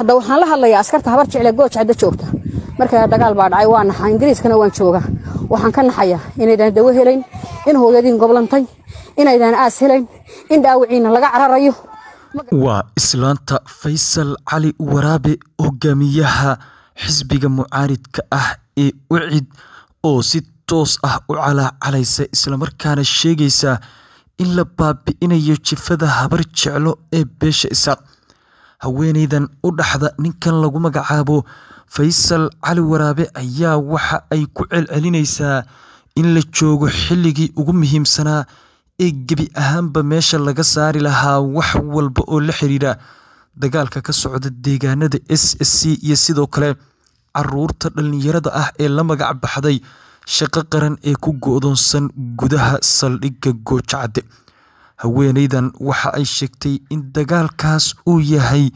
hadda waxaan la hadlayaa askarta habar jeclee gooj cadda joogta markaa dagaal baa dhacay waa naxaa ingiriiskana waan joogaa waxaan ka naxayaa inaydaan dawo helayn in hooyadiin goblantay inaydaan aas helayn in dhaawiciina laga cararayo waa islaanta faysal cali waraabe hogaamiyaha xisbiga mucaaridka ah ee ucid oo si toos ah u calaacalaysa islamarkaana sheegaysa in la baabi'inayo jifada habar jeclo ee beesha isaaq haweenaydan u dhaxda ninkan lagu magacaabo faysal cali waraabe ayaa waxa ay ku celcelinaysaa in la joogo xilligii ugu muhiimsanaa ee gebi ahaanba meesha laga saari lahaa wax walba oo la xiriira dagaalka ka socda deegaanada s s c iyo sidoo kale caruurta dhallinyarada ah ee la magac baxday shaqo qaran ee ku go-doonsan gudaha saldhigga goojacadde haweenaydan waxa ay sheegtay in dagaalkaas uu yahay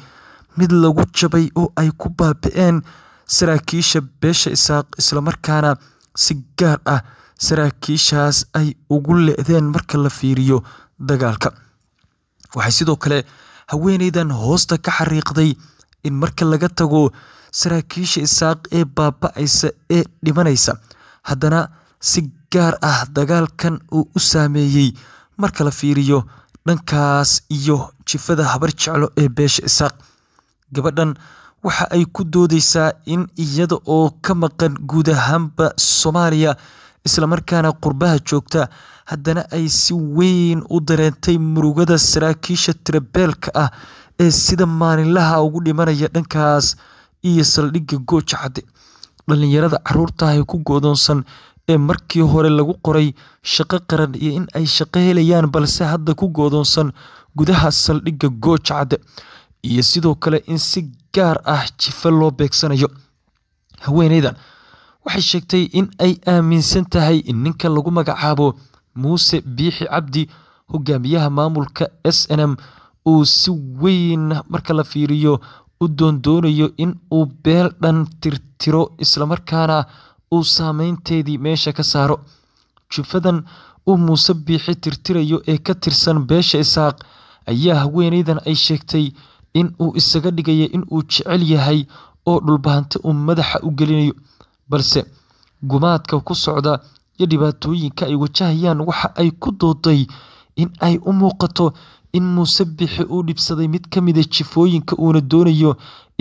mid lagu jabay oo ay ku baabi'een saraakiisha beesha isaaq islamarkaana si gaar ah saraakiishaas ay ugu le-deen marka la fiiriyo dagaalka waxay sidoo kale haweenaydan hoosta ka xariiqday in marka laga tago saraakiisha isaaq ee baaba'aysa ee dhimanaysa haddana si gaar ah dagaalkan uu u saameeyey marka la fiiriyo dhankaas iyo jifada habar jeclo ee beesha isaaq gabadhan waxa ay ku doodaysaa in iyada oo ka maqan guud ahaanba soomaaliya islamarkaana qurbaha joogta haddana ay si weyn u dareentay murugada saraakiisha tirabeelka ah ee sida maalinlaha ugu dhimanaya dhankaas iyo saldhigga gooja cadde dhallinyarada caruurtahay ah ku goodoonsan ee markii hore lagu qoray shaqo qaran iyo in ay shaqo helayaan balse hadda ku goodoonsan gudaha saldhigga goojcadde iyo sidoo kale in si gaar ah jife loo beegsanayo haweeneydan waxay sheegtay in ay aaminsan tahay in ninka lagu magacaabo muuse biixi cabdi hogaamiyaha maamulka s n m uu si weyn marka la fiiriyo u doondoonayo in uu beel dhan tirtiro islamarkaana uu saameynteedii meesha ka saaro jufadan uu muuse biixi tirtirayo ee ka tirsan beesha isaaq ayaa haweenaydan ay sheegtay in uu isaga dhigaya inuu jecel yahay oo dhulbahanto uu madaxa u gelinayo balse gumaadka ku socda iyo dhibaatooyinka ay wajahayaan waxa ay ku dooday in ay u muuqato in Musabbixi uu dhibsaday mid ka mida ah jifooyinka uuna doonayo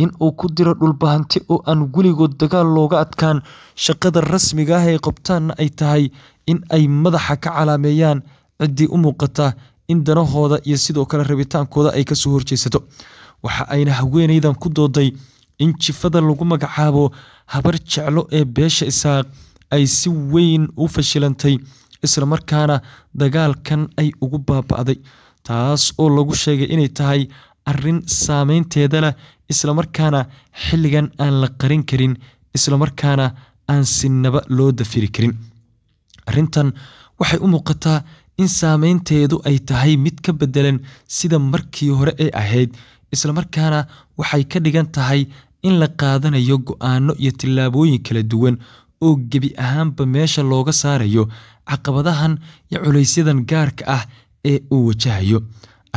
in uu ku diro dhulbahanti oo aan weligood dagaal looga adkaan shaqada rasmiga ah ee qabtaanna ay tahay in ay madaxa ka calaameeyaan ciddii u muuqata in danahooda iyo sidoo kale rabitaankooda ay kasoo horjeesato waxa ayna haweenaydan ku dooday in jifada lagu magacaabo habar jeclo ee beesha isaaq ay si weyn u fashilantay isla markaana dagaalkan ay ugu baaba'day taas oo lagu sheegay inay tahay arrin saameynteeda leh islamarkaana xilligan aan la qarin karin islamarkaana aan sinaba loo dafiri karin arrintan waxay u muuqataa in saameynteedu ay tahay mid ka beddelan sida markii hore ee ahayd islamarkaana waxay ka dhigan tahay in la qaadanayo go iyo tillaabooyin kala duwan oo gebi ahaanba meesha looga saarayo caqabadahan iyo culaysyadan gaarka ah ee uu wajahayo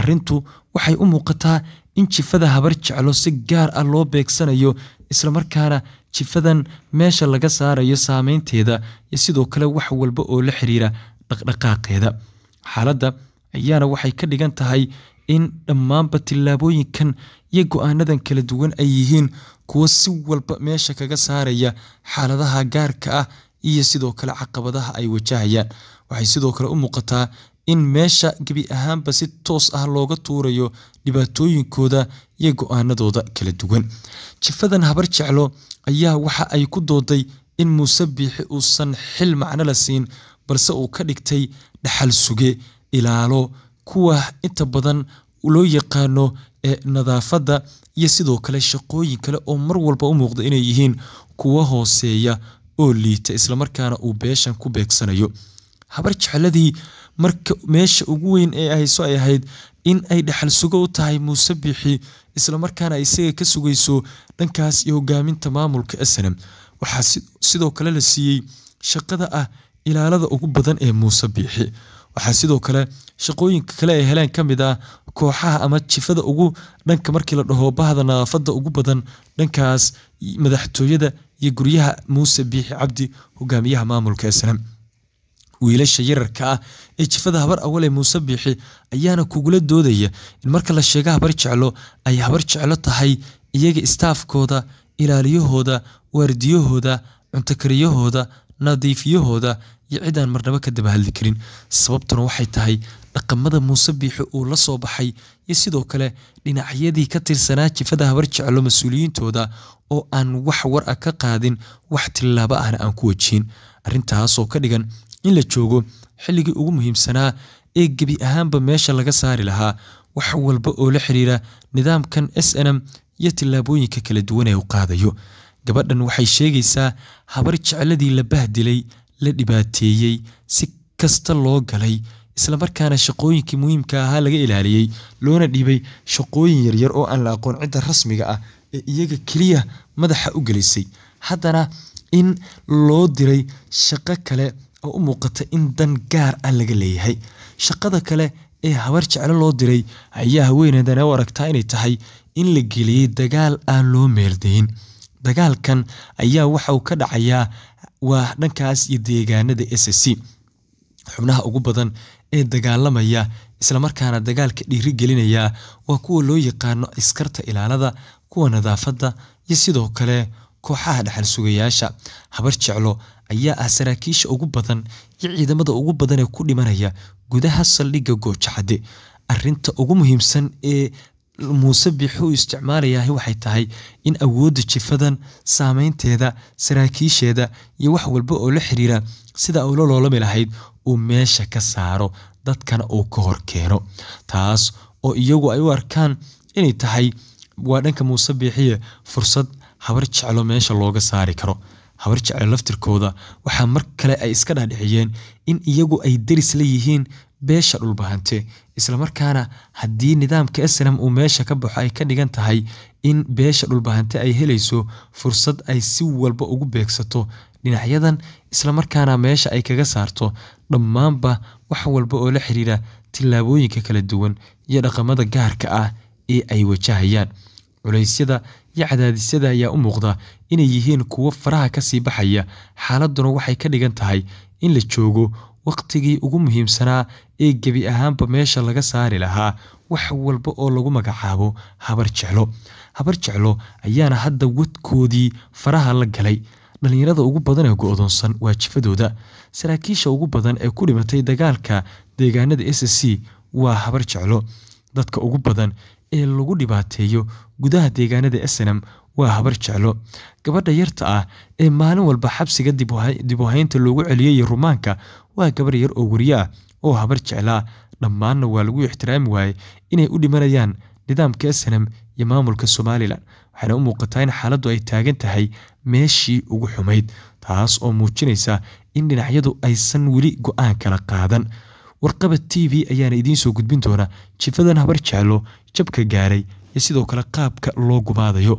arrintu waxay u muuqataa in jifada habar jeclo si gaar ah loo beegsanayo islamarkaana jifadan meesha laga saarayo saameynteeda iyo sidoo kale wax walba oo la xiriira dhaqdhaqaaqeeda xaaladda ayaana waxay ka dhigan tahay in dhammaanba tillaabooyinkan iyo go-aanadan kala duwan ay yihiin kuwo si walba meesha kaga saaraya xaaladaha gaarka ah iyo sidoo kale caqabadaha ay wajahayaan waxay sidoo kale u muuqataa in meesha gebi ahaanba si toos ah looga tuurayo dhibaatooyinkooda iyo go-aanadooda kala duwan jifadan habar jeclo ayaa waxa ay ku dooday in muuse biixi uusan xil macno la siin balse uu ka dhigtay dhaxal suge ilaalo kuwa inta badan loo yaqaano ee nadaafadda iyo sidoo kale shaqooyin kale oo mar walba u muuqda inay yihiin kuwa hooseeya oo liita islamarkaana uu beeshan ku beegsanayo habar jecladii marka meesha ugu weyn ee hayso ay ahayd in ay dhexal sugow tahay muuse biixi islamarkaana isaga ka sugayso dhankaas iyo hogaaminta maamulka snm waxaa sidoo kale la siiyey shaqada ah ilaalada ugu badan ee muuse biixi waxaa sidoo kale shaqooyinka kale ay heleen ka mid ah kooxaha ama jifada ugu dhanka markii la dhaho bahda nadaafada ugu badan dhankaas madaxtooyada iyo guryaha muuse biixi cabdi hogaamiyaha maamulka snm wiilasha yararka ah ee jifada habar awale muuse biixi ayaana kugula doodaya in marka la sheega habar jeclo ay habar jeclo tahay iyaga istaafkooda ilaaliyahooda waardiyahooda cuntokariyahooda nadiifiyahooda iyo cidaan marnabo ka dabahadli karin sababtuna waxay tahay dhaqamada muuse biixi uu la soo baxay iyo sidoo kale dhinacyadii ka tirsanaa jifada habar jeclo mas-uuliyiintooda oo aan wax war a ah ka qaadin wax tilaabo ahna aan ku wajihin arrintaasoo ka dhigan in la joogo xilligii ugu muhiimsanaa ee gebi ahaanba meesha laga saari lahaa wax walba oo la xidhiira nidaamkan s n m iyo tillaabooyinka kala duwan ee u qaadayo gabadhan waxay sheegaysaa habar jecladii la bahdilay la dhibaateeyey si kasta loo galay islamarkaana shaqooyinkii muhiimka ahaa laga ilaaliyey loona dhiibay shaqooyin yaryar oo aan la aqoon cidda rasmiga ah ee iyaga keliya madaxa u gelisay haddana in loo diray shaqo kale oo u muuqata in dan gaar ah laga leeyahay shaqada kale ee habar jeclo loo diray ayaa haweeneydana u aragtaa inay tahay in la geliyey dagaal aan loo meeldayn dagaalkan ayaa waxa uu ka dhacayaa waa dhankaas iyo deegaanada s c xubnaha ugu badan ee dagaalamaya islamarkaana dagaalka dhiiri waa kuwa loo yaqaano askarta ilaalada kuwa nadaafada iyo sidoo kale kooxaha dhexal sugayaasha habar jeclo ayaa ah saraakiisha ugu badan iyo ciidamada ugu badan ee ku dhimanaya gudaha saldhigga goojacade arinta ugu muhiimsan ee muuse biixi u isticmaalayahay waxay tahay in awoodda jifadan saameynteeda saraakiisheeda iyo wax walba oo la xiriira sida ula loolami lahayd uu meesha ka saaro dadkana uu ka hor keeno taas oo iyagu ay u arkaan inay tahay waa dhanka muuse biixiye fursad habar jeclo meesha looga saari karo habar jeclo laftirkooda waxaa mar kale ay iska dhaadhiciyeen in iyagu ay deris la yihiin beesha dhulbahante islamarkaana haddii nidaamka slm uu meesha ka baxo ay ka dhigan tahay in beesha dhulbahante ay helayso fursad ay si walba ugu beegsato dhinacyadan islamarkaana meesha ay kaga saarto dhammaanba wax walba oo la xiriira tillaabooyinka kala duwan iyo dhaqamada gaarka ah ee ay wajahayaan culeysyada iyo cadaadisyada ayaa u muuqda inay yihiin kuwo faraha ka sii baxaya xaaladduna waxay ka dhigan tahay in la joogo waqtigii ugu muhiimsanaa ee gebi ahaanba meesha laga saari lahaa wax walba oo lagu magacaabo habar jeclo habar jeclo ayaana hadda wadkoodii faraha la galay dhallinyarada ugu badan ee go-doonsan waa jifadooda saraakiisha ugu badan ee ku dhimatay dagaalka deegaanada s c waa habar jeclo dadka ugu badan ee lagu dhibaateeyo gudaha deegaanada snm waa habar jeclo gabadha yarta ah ee maalin walba xabsiga dib uhaynta loogu celiyey rumaanka waa gabar yar oo weriye ah oo habar jeclaa dhammaanna waa lagu ixtiraami waayey inay u dhimanayaan nidaamka snm iyo maamulka somalilan waxayna u muuqataa in xaaladdu ay taagan tahay meeshii ugu xumayd taas oo muujinaysa in dhinacyadu aysan weli go-aan kala qaadan warqabad t v ayaana idiin soo gudbin doonaa jifadan habar jeclo jabka gaaray iyo sidoo kale qaabka loo gubaadayo